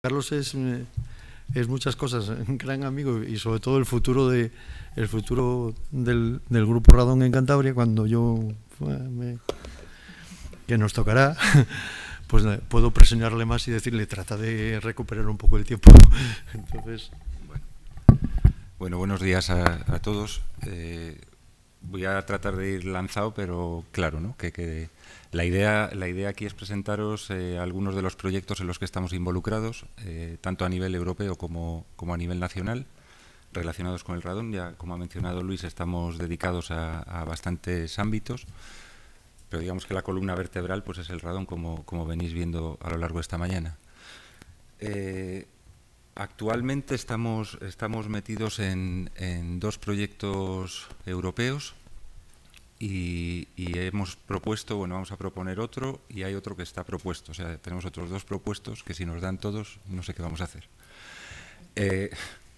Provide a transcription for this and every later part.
Carlos es, eh, es, muchas cosas, un gran amigo y sobre todo el futuro de el futuro del, grupo Radón en Cantabria cuando yo que nos tocará pues eh, puedo presionarle más y decirle trata de recuperar un poco el tiempo entonces bueno, buenos días a, todos eh, voy a tratar de ir lanzado, pero claro, ¿no? Que, la, idea, la idea aquí es presentaros eh, algunos de los proyectos en los que estamos involucrados, eh, tanto a nivel europeo como, a nivel nacional, relacionados con el radón. Ya, como ha mencionado Luis, estamos dedicados a, bastantes ámbitos, pero digamos que la columna vertebral pues, es el radón, como, como venís viendo a lo largo de esta mañana. Eh, Actualmente estamos, estamos metidos en, dos proyectos europeos y, hemos propuesto, bueno, vamos a proponer otro y hay otro que está propuesto. O sea, tenemos otros dos propuestos que si nos dan todos, no sé qué vamos a hacer. Eh,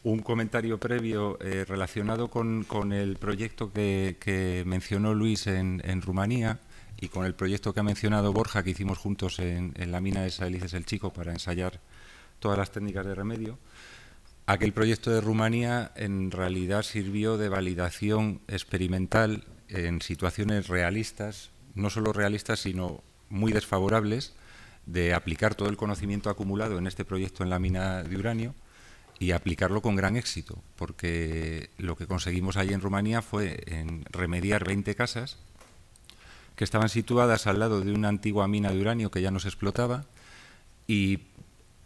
un comentario previo eh, relacionado con, el proyecto que, mencionó Luis en, Rumanía y con el proyecto que ha mencionado Borja que hicimos juntos en, en la mina de Salices el Chico para ensayar todas las técnicas de remedio. Aquel proyecto de Rumanía en realidad sirvió de validación experimental en situaciones realistas, no solo realistas, sino muy desfavorables, de aplicar todo el conocimiento acumulado en este proyecto en la mina de uranio y aplicarlo con gran éxito, porque lo que conseguimos allí en Rumanía fue en remediar 20 casas que estaban situadas al lado de una antigua mina de uranio que ya no se explotaba y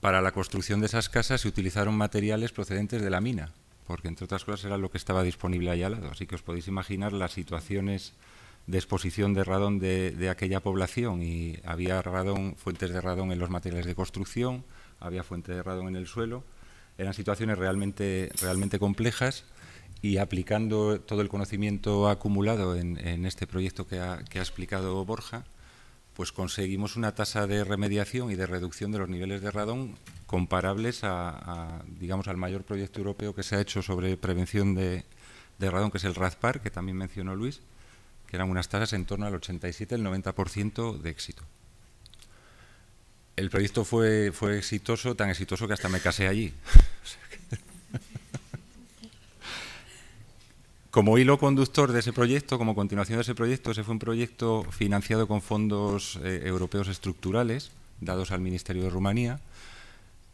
para la construcción de esas casas se utilizaron materiales procedentes de la mina, porque entre otras cosas era lo que estaba disponible ahí al lado. Así que os podéis imaginar las situaciones de exposición de radón de, aquella población y había radón, fuentes de radón en los materiales de construcción, había fuentes de radón en el suelo. Eran situaciones realmente, realmente complejas y aplicando todo el conocimiento acumulado en, este proyecto que ha explicado Borja, pues conseguimos una tasa de remediación y de reducción de los niveles de radón comparables a, digamos, al mayor proyecto europeo que se ha hecho sobre prevención de, radón, que es el RADPAR, que también mencionó Luis, que eran unas tasas en torno al 87, el 90% de éxito. El proyecto fue, fue exitoso, tan exitoso que hasta me casé allí. como hilo conductor de ese proyecto, como continuación de ese proyecto, ese fue un proyecto financiado con fondos eh, europeos estructurales dados al Ministerio de Rumanía.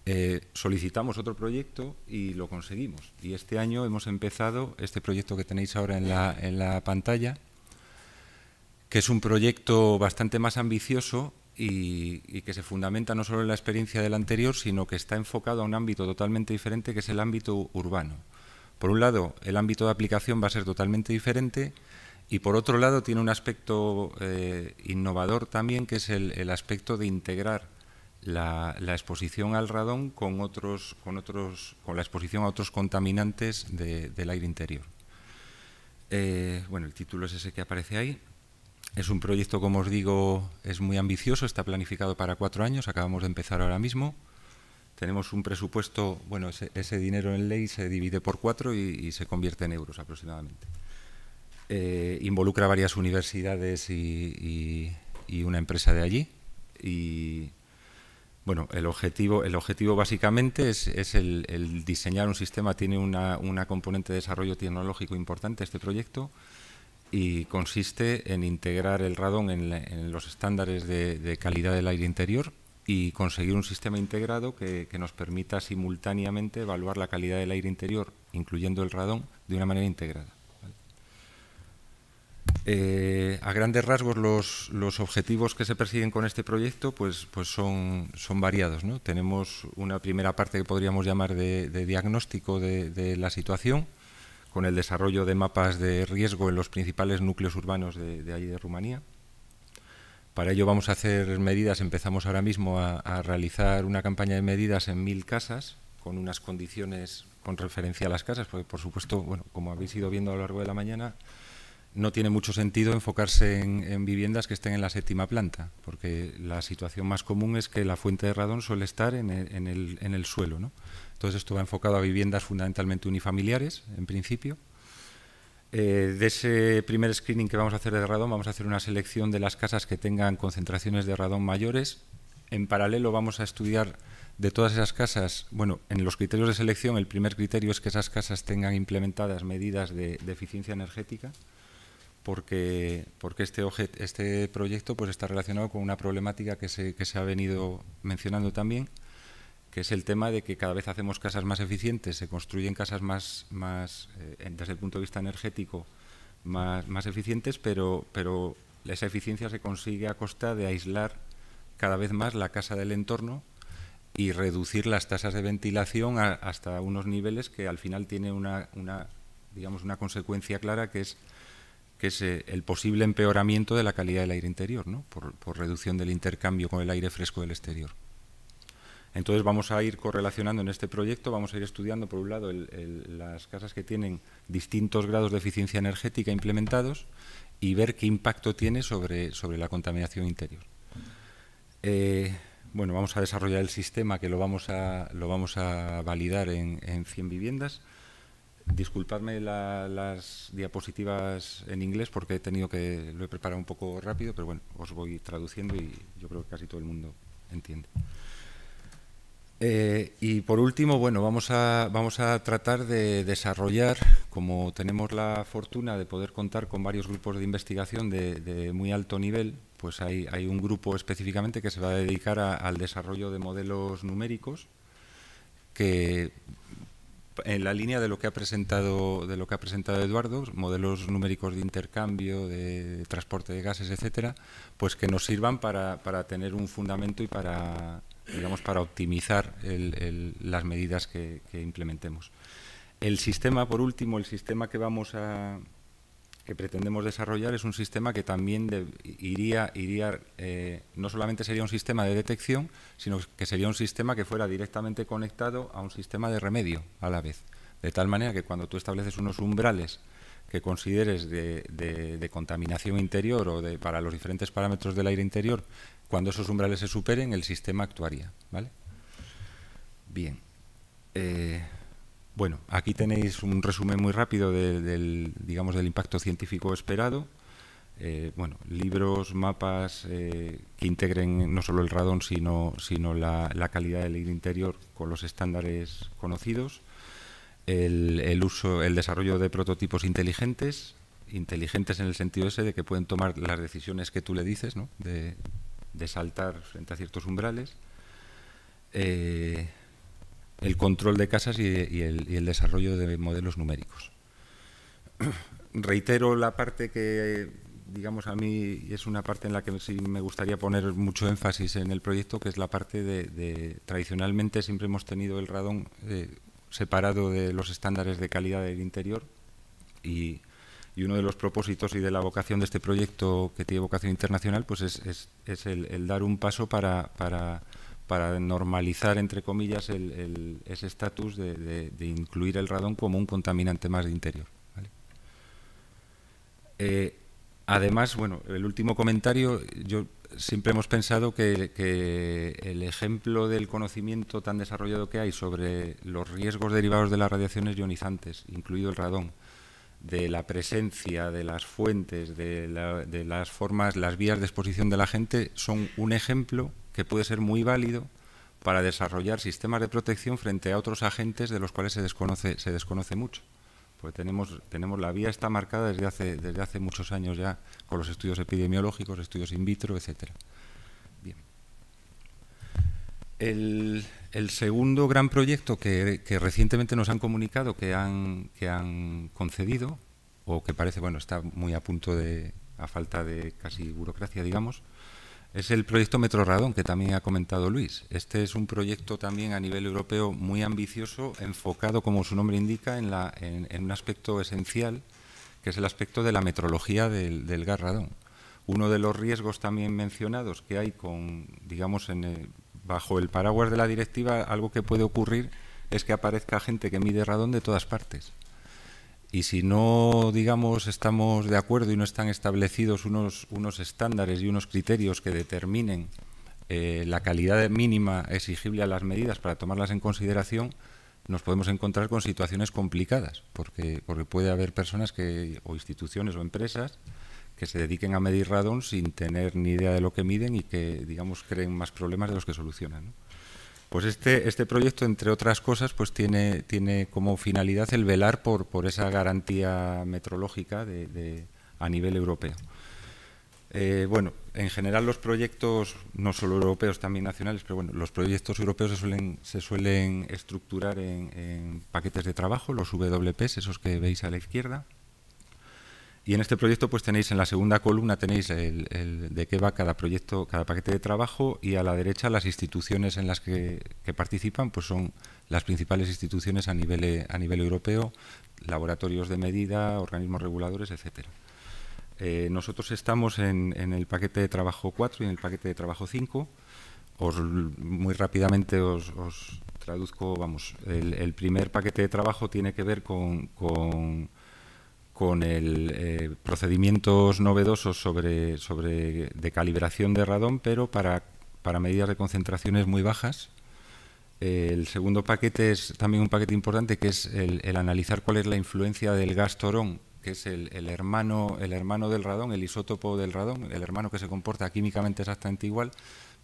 Eh, solicitamos otro proyecto y lo conseguimos. Y este año hemos empezado este proyecto que tenéis ahora en la, pantalla, que es un proyecto bastante más ambicioso y, que se fundamenta no solo en la experiencia del anterior, sino que está enfocado a un ámbito totalmente diferente, que es el ámbito urbano por un lado, el ámbito de aplicación va a ser totalmente diferente y por otro lado tiene un aspecto eh, innovador también, que es el, aspecto de integrar la, exposición al radón con otros, con otros, con la exposición a otros contaminantes del aire interior. Eh, bueno, el título es ese que aparece ahí. Es un proyecto, como os digo, es muy ambicioso, está planificado para cuatro años, acabamos de empezar ahora mismo tenemos un presupuesto, bueno, ese, dinero en ley se divide por cuatro y, se convierte en euros aproximadamente. Eh, involucra varias universidades y, una empresa de allí. Y bueno, el objetivo, el objetivo básicamente es, el, diseñar un sistema, tiene una, componente de desarrollo tecnológico importante este proyecto y consiste en integrar el radón en, los estándares de calidad del aire interior y conseguir un sistema integrado que, nos permita simultáneamente evaluar la calidad del aire interior, incluyendo el radón, de una manera integrada. Eh, a grandes rasgos, los, objetivos que se persiguen con este proyecto pues, pues son, son variados. ¿no? Tenemos una primera parte que podríamos llamar de, diagnóstico de, la situación, con el desarrollo de mapas de riesgo en los principales núcleos urbanos de allí de Rumanía para ello vamos a hacer medidas, empezamos ahora mismo a, realizar una campaña de medidas en mil casas, con unas condiciones con referencia a las casas, porque por supuesto, bueno, como habéis ido viendo a lo largo de la mañana, no tiene mucho sentido enfocarse en, viviendas que estén en la séptima planta, porque la situación más común es que la fuente de radón suele estar en el, en el suelo. ¿no? Entonces esto va enfocado a viviendas fundamentalmente unifamiliares, en principio, eh, de ese primer screening que vamos a hacer de radón, vamos a hacer una selección de las casas que tengan concentraciones de radón mayores. En paralelo vamos a estudiar de todas esas casas, bueno, en los criterios de selección el primer criterio es que esas casas tengan implementadas medidas de, eficiencia energética, porque, este, este proyecto pues, está relacionado con una problemática que se, que se ha venido mencionando también que es el tema de que cada vez hacemos casas más eficientes, se construyen casas más, más eh, desde el punto de vista energético, más, más eficientes, pero, pero esa eficiencia se consigue a costa de aislar cada vez más la casa del entorno y reducir las tasas de ventilación hasta unos niveles que al final tiene una, digamos, una consecuencia clara que es, que es eh, el posible empeoramiento de la calidad del aire interior, por reducción del intercambio con el aire fresco del exterior. Entonces vamos a ir correlacionando en este proyecto, vamos a ir estudiando por un lado las casas que tienen distintos grados de eficiencia energética implementados y ver qué impacto tiene sobre, la contaminación interior. Eh, bueno, vamos a desarrollar el sistema que lo vamos a, lo vamos a validar en, 100 viviendas. Disculpadme las diapositivas en inglés porque he tenido que lo he preparado un poco rápido, pero bueno, os voy traduciendo y yo creo que casi todo el mundo entiende. Eh, y por último, bueno, vamos a, vamos a tratar de desarrollar, como tenemos la fortuna de poder contar con varios grupos de investigación de, muy alto nivel, pues hay, un grupo específicamente que se va a dedicar al desarrollo de modelos numéricos, que en la línea de lo que ha presentado, de lo que ha presentado Eduardo, modelos numéricos de intercambio, de transporte de gases, etcétera, pues que nos sirvan para tener un fundamento y para digamos, para optimizar las medidas que, implementemos. El sistema, por último, el sistema que vamos a que pretendemos desarrollar es un sistema que también iría, iría eh, no solamente sería un sistema de detección, sino que sería un sistema que fuera directamente conectado a un sistema de remedio a la vez. De tal manera que cuando tú estableces unos umbrales que consideres de, contaminación interior o de, para los diferentes parámetros del aire interior, cuando esos umbrales se superen, el sistema actuaría. ¿vale? Bien. Eh, bueno, aquí tenéis un resumen muy rápido del, digamos, del impacto científico esperado. Eh, bueno, libros, mapas eh, que integren no solo el radón, sino, sino la, la calidad del aire interior con los estándares conocidos el, uso, el desarrollo de prototipos inteligentes, inteligentes en el sentido ese de que pueden tomar las decisiones que tú le dices, ¿no? de, saltar frente a ciertos umbrales, eh, el control de casas y, el, desarrollo de modelos numéricos. Reitero la parte que, digamos, a mí es una parte en la que sí me gustaría poner mucho énfasis en el proyecto, que es la parte de, tradicionalmente siempre hemos tenido el radón eh, separado de los estándares de calidad del interior y, uno de los propósitos y de la vocación de este proyecto que tiene vocación internacional pues es, el, dar un paso para, normalizar, entre comillas, ese estatus de, incluir el radón como un contaminante más de interior. Eh, además, bueno, el último comentario, yo siempre hemos pensado que, el ejemplo del conocimiento tan desarrollado que hay sobre los riesgos derivados de las radiaciones ionizantes, incluido el radón, de la presencia de las fuentes, de, las formas, las vías de exposición de la gente, son un ejemplo que puede ser muy válido para desarrollar sistemas de protección frente a otros agentes de los cuales se desconoce mucho porque tenemos, tenemos la vía está marcada desde hace, desde hace muchos años ya con los estudios epidemiológicos, estudios in vitro, etcétera. Bien. El, segundo gran proyecto que, recientemente nos han comunicado que han, que han concedido, o que parece, bueno, está muy a punto de, a falta de casi burocracia, digamos, es el proyecto Metro Radón, que también ha comentado Luis. Este es un proyecto también a nivel europeo muy ambicioso, enfocado, como su nombre indica, en, un aspecto esencial, que es el aspecto de la metrología del, garradón radón. Uno de los riesgos también mencionados que hay con, digamos, bajo el paraguas de la directiva, algo que puede ocurrir es que aparezca gente que mide radón de todas partes y si no, digamos, estamos de acuerdo y no están establecidos unos, unos estándares y unos criterios que determinen eh, la calidad mínima exigible a las medidas para tomarlas en consideración, nos podemos encontrar con situaciones complicadas, porque, porque puede haber personas que, o instituciones o empresas que se dediquen a medir radón sin tener ni idea de lo que miden y que, digamos, creen más problemas de los que solucionan. Pues este, este, proyecto, entre otras cosas, pues tiene, tiene como finalidad el velar por, esa garantía metrológica a nivel europeo. Eh, bueno, en general los proyectos, no solo europeos, también nacionales, pero bueno, los proyectos europeos se suelen, se suelen estructurar en, en paquetes de trabajo, los WPs, esos que veis a la izquierda. Y en este proyecto pues tenéis en la segunda columna tenéis de qué va cada proyecto, cada paquete de trabajo y a la derecha las instituciones en las que, participan pues son las principales instituciones a nivel, a nivel europeo, laboratorios de medida, organismos reguladores, etcétera. Eh, nosotros estamos en, el paquete de trabajo 4 y en el paquete de trabajo 5. Os, muy rápidamente os, traduzco, vamos, el, primer paquete de trabajo tiene que ver con con el, eh, procedimientos novedosos sobre, sobre de calibración de radón, pero para, para medidas de concentraciones muy bajas. Eh, el segundo paquete es también un paquete importante, que es el, analizar cuál es la influencia del gas torón, que es el, hermano, el hermano del radón, el isótopo del radón, el hermano que se comporta químicamente exactamente igual,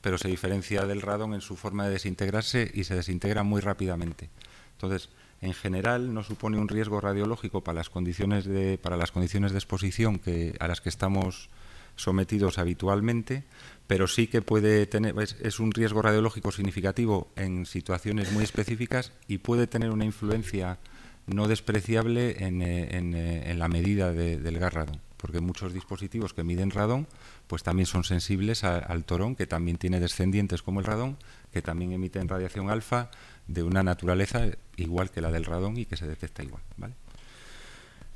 pero se diferencia del radón en su forma de desintegrarse y se desintegra muy rápidamente. Entonces, en general no supone un riesgo radiológico para las condiciones de, para las condiciones de exposición que, a las que estamos sometidos habitualmente, pero sí que puede tener, es, un riesgo radiológico significativo en situaciones muy específicas y puede tener una influencia no despreciable en, eh, eh, la medida del garrado porque muchos dispositivos que miden radón pues también son sensibles al torón, que también tiene descendientes como el radón, que también emiten radiación alfa de una naturaleza igual que la del radón y que se detecta igual.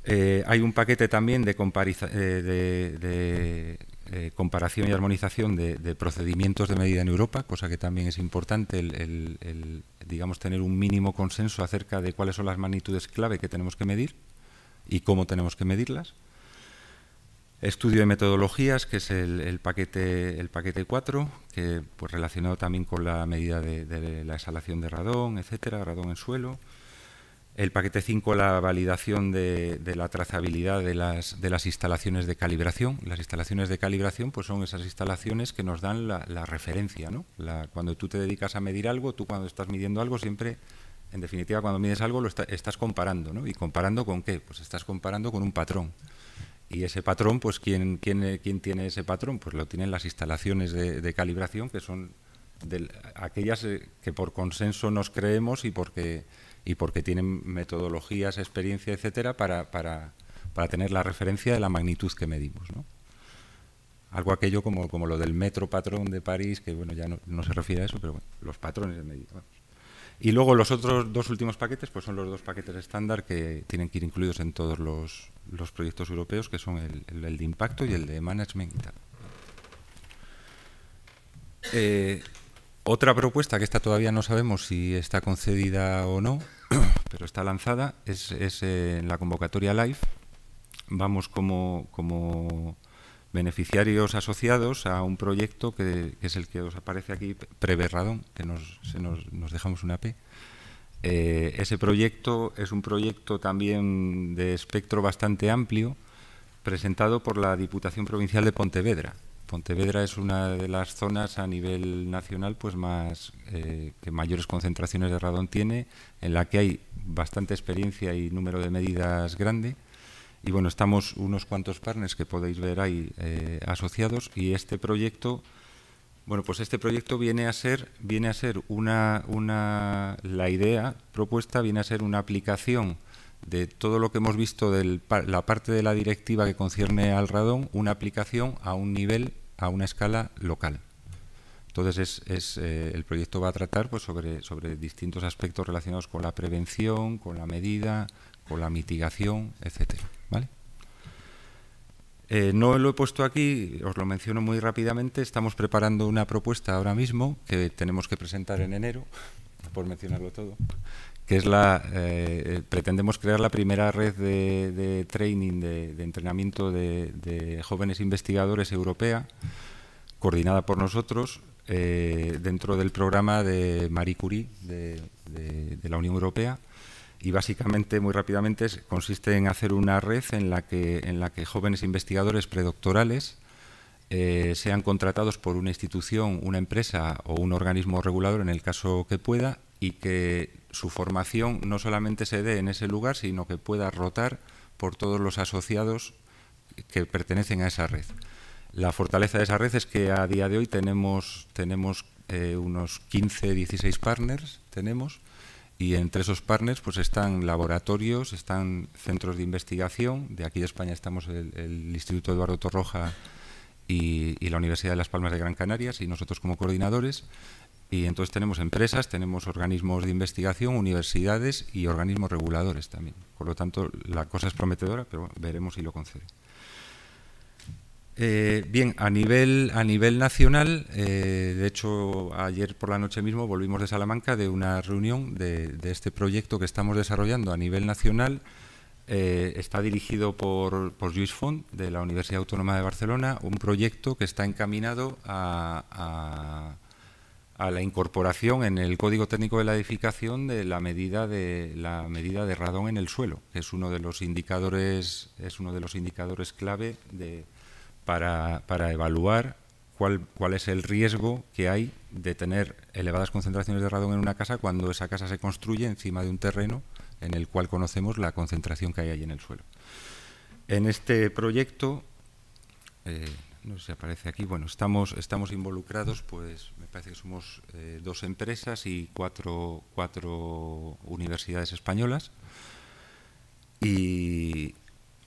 Eh, hay un paquete también de, eh, eh, comparación y armonización de, procedimientos de medida en Europa, cosa que también es importante, el, digamos, tener un mínimo consenso acerca de cuáles son las magnitudes clave que tenemos que medir y cómo tenemos que medirlas. Estudio de metodologías, que es el, paquete, el paquete 4, que pues relacionado también con la medida de, la exhalación de radón, etcétera, radón en suelo. El paquete 5, la validación de, la trazabilidad de las, de las, instalaciones de calibración. Las instalaciones de calibración pues son esas instalaciones que nos dan la, referencia. ¿no? cuando tú te dedicas a medir algo, tú cuando estás midiendo algo siempre en definitiva, cuando mides algo, lo estás comparando, ¿no? ¿Y comparando con qué? Pues estás comparando con un patrón. Y ese patrón, pues ¿quién, tiene ese patrón? Pues lo tienen las instalaciones de, calibración, que son aquellas eh, que por consenso nos creemos y porque, y porque tienen metodologías, experiencia, etcétera, para, tener la referencia de la magnitud que medimos. ¿no? Algo aquello como, como lo del metro patrón de París, que bueno, ya no, se refiere a eso, pero los patrones de medida. Y luego los otros dos últimos paquetes, pues son los dos paquetes estándar que tienen que ir incluidos en todos los, proyectos europeos, que son el, de impacto y el de management eh, otra propuesta que esta todavía no sabemos si está concedida o no, pero está lanzada, es, eh, en la convocatoria live. Vamos como beneficiarios asociados a un proyecto que, es el que os aparece aquí, Radón... que nos, dejamos una P. Eh, ese proyecto es un proyecto también de espectro bastante amplio, presentado por la Diputación Provincial de Pontevedra. Pontevedra es una de las zonas a nivel nacional pues más eh, que mayores concentraciones de radón tiene, en la que hay bastante experiencia y número de medidas grande. Y bueno, estamos unos cuantos partners que podéis ver ahí eh, asociados y este proyecto, bueno, pues este proyecto viene a ser, viene a ser una, una, la idea propuesta viene a ser una aplicación de todo lo que hemos visto de la parte de la directiva que concierne al radón, una aplicación a un nivel, a una escala local. Entonces, es, es, eh, el proyecto va a tratar pues, sobre, sobre distintos aspectos relacionados con la prevención, con la medida, con la mitigación, etcétera. ¿vale? Eh, no lo he puesto aquí, os lo menciono muy rápidamente. Estamos preparando una propuesta ahora mismo que tenemos que presentar en enero, por mencionarlo todo, que es la eh, pretendemos crear la primera red de, training, de, entrenamiento de, jóvenes investigadores europea, coordinada por nosotros eh, dentro del programa de Marie Curie de la Unión Europea y básicamente, muy rápidamente, consiste en hacer una red en la que, en la que jóvenes investigadores predoctorales eh, sean contratados por una institución, una empresa o un organismo regulador en el caso que pueda y que su formación no solamente se dé en ese lugar, sino que pueda rotar por todos los asociados que pertenecen a esa red. La fortaleza de esa red es que a día de hoy tenemos, tenemos eh, unos 15, 16 partners, tenemos, y entre esos partners pues están laboratorios, están centros de investigación. De aquí de España estamos el, Instituto Eduardo Torroja y, la Universidad de Las Palmas de Gran Canarias y nosotros como coordinadores. Y entonces tenemos empresas, tenemos organismos de investigación, universidades y organismos reguladores también. Por lo tanto, la cosa es prometedora, pero veremos si lo concede. Eh, bien, a nivel, a nivel nacional, eh, de hecho ayer por la noche mismo volvimos de Salamanca de una reunión de, este proyecto que estamos desarrollando a nivel nacional. Eh, está dirigido por, por Luis Font de la Universidad Autónoma de Barcelona, un proyecto que está encaminado a, a, la incorporación en el Código Técnico de la Edificación de la medida de la medida de radón en el suelo, que es uno de los indicadores, es uno de los indicadores clave de para, evaluar cuál, cuál es el riesgo que hay de tener elevadas concentraciones de radón en una casa cuando esa casa se construye encima de un terreno en el cual conocemos la concentración que hay ahí en el suelo. En este proyecto, eh, no sé si aparece aquí, bueno, estamos, estamos involucrados, pues me parece que somos eh, dos empresas y cuatro, cuatro universidades españolas. Y,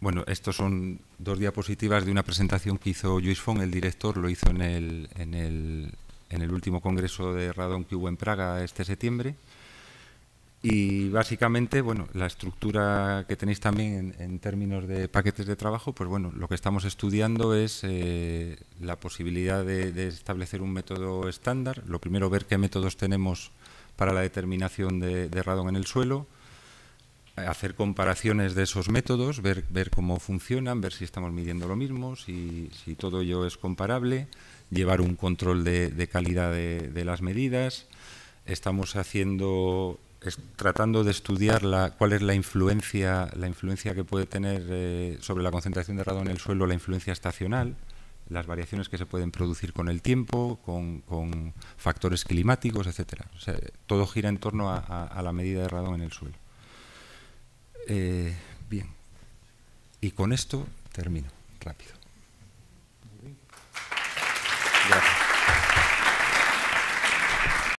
bueno, estos son dos diapositivas de una presentación que hizo Luis Fon, el director, lo hizo en el, último congreso de radón que hubo en Praga este septiembre. Y básicamente, bueno, la estructura que tenéis también en, términos de paquetes de trabajo, pues bueno, lo que estamos estudiando es eh, la posibilidad de, establecer un método estándar. Lo primero, ver qué métodos tenemos para la determinación de, de radón en el suelo hacer comparaciones de esos métodos, ver, cómo funcionan, ver si estamos midiendo lo mismo, si, todo ello es comparable, llevar un control de, calidad de, las medidas. Estamos haciendo, tratando de estudiar la, cuál es la influencia, la influencia que puede tener eh, sobre la concentración de radón en el suelo la influencia estacional, las variaciones que se pueden producir con el tiempo, con, factores climáticos, etcétera. todo gira en torno a la medida de radón en el suelo. Eh, bien, y con esto termino rápido.